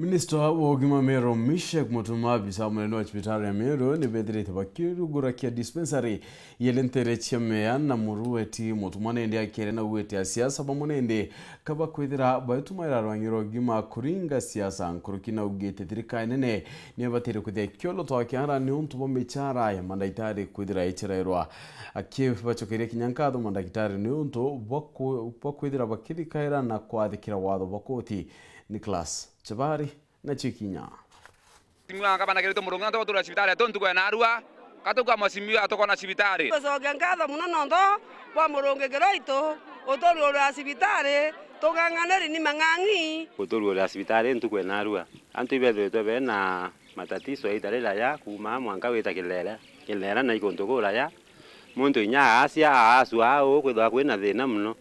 minisita wa ugima mero mishek motumabi sa munene wa cipitali ya mero ni nivethirite kia dispensary yelentere ciamea na muruweti mutuma nende akere na uweti ya siasa pamwe nende kava kwithira vaitumaira arwang'iro gima kuringa siasa nkuruki na ugite thirikali nene nievatire kwithia kiolo twakiara ni untu va michara ya mandagitari kwithira ichirairwa akivacokeria kinya nkatho mandagitari ni untu va kwithira vakirikaira na kwathikira watho va koti Nicholas Chebari na Chikinya timulanga panakerito mulungu na togotura cibitari ato ntuku ena arua katuka mwasimio atoko na cibitari gucongia ngatho muno nontho bwa mulungu ngiro itu uturi uria cibitari tugang'aneri ni mang'ang'i uturi uria cibitari ntuku ena arua antu ibethiitwe bena matatizo eitari laya kuma mwanka wita kilera kilera na ikuntukura ya mundu inya aacia aasua uu kwithwa kwina thina muno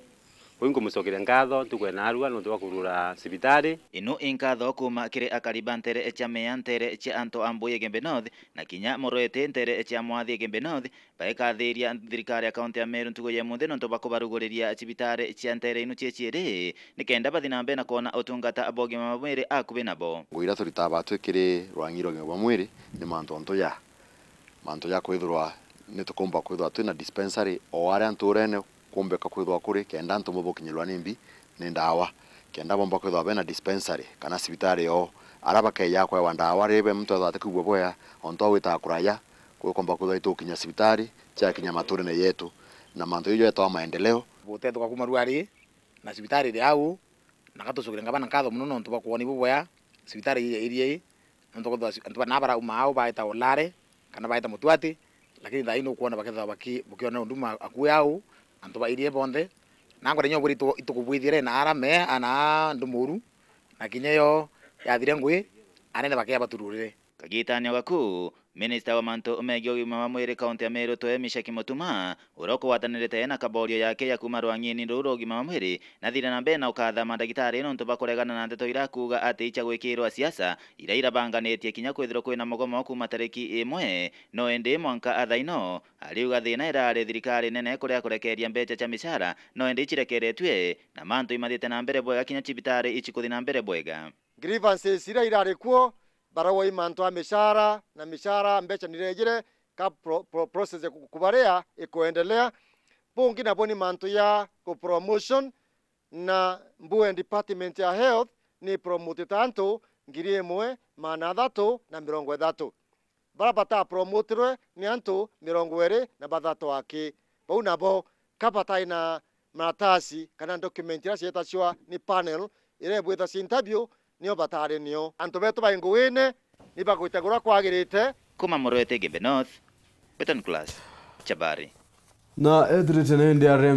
uyu ngumucokere ngatho ntugue na arua nundu wa kurura cibitari ino ingatho kuma kiri akariba ntere ecia mea ntere cia anto a mbui gembe north na kinya moroete ntere ecia mwathi igembe north baikathiria thirikari ya kaunti ya meru ntugo ya muthi nundu bakubaruguriria cibitari cia ntere ino cieciiri nikenda bathi na mbere na kuona utungata abogima ba mwiri akubi nabo ngwira turitaga batu ikiri rwang'iro gwa mwiri ni anto ya manto ya kwithirwa nitukumba kwithirwa twina dispensary o aria nturene kumbe kakwithwa kuri kenda antu mubukinyirwa ni mbi ni ndawa kenda bomba kwithwa bena dispensary kana sibitari yo araba ke yakwa wa ndawa rebe mtu athate kubwa boya onto wita kuraya kwikomba kwithwa kinya sibitari cha kinya maturi na yetu na mantu iyo etwa maendeleo butetwa kuma ruari na sibitari de au na gatucugire ngabana nkatho muno nontu bakwoni boya sibitari irie nontu kwithwa antu nabara uma au baita olare kana baita mutwati lakini dai thaini ukwona bakethwa bukiona undu akue au antu bairie bonthe na ngore to itukubwithire na me ana andu muru na kinya yo yathire ngwi anene bakea batururire kagitanio gaku Minista wa manto umegio ugima wa mwiri kaunti ya Meru toe Mishaki motuma Mutuma urokwatanirite na kaborio yake ya kuma rwang'ini ruu rwa ugima wa mwiri na thire na mbere na ukatha mandagitari nontu bakuregana na ndeto ira kuga ati icha gwikirwa ciaca ira irabanganitie kinya kwithirwo kwina mugomo kuma tariki imwe no indi mwanka athaino ariuga thina irari thirikari nene kuria kurekeria mbeca cha mishara no indi ichirekeretwe na mantu imathite na mbere bwega kinya cibitari ichikuthi na mbere bwega grievances ira irarikuo barawo imantwa mishara na mishara mbecha niregere ka pro, pro, process ya kukubarea ikoendelea bungi na boni mantu ya ku promotion na mbue department ya health ni promote tanto ngiri imwe mana thatu na mirongo ithatu bara bata promotirwe ni anto mirongo ere na bathatu aki bau nabo kapata ina maratasi kana document ya cietacwa ni panel bwe ta interview nio batari nio antu betu bai nguine nibagwite gura kwagirite kuma moroete gebe north betan class chabari na edrite na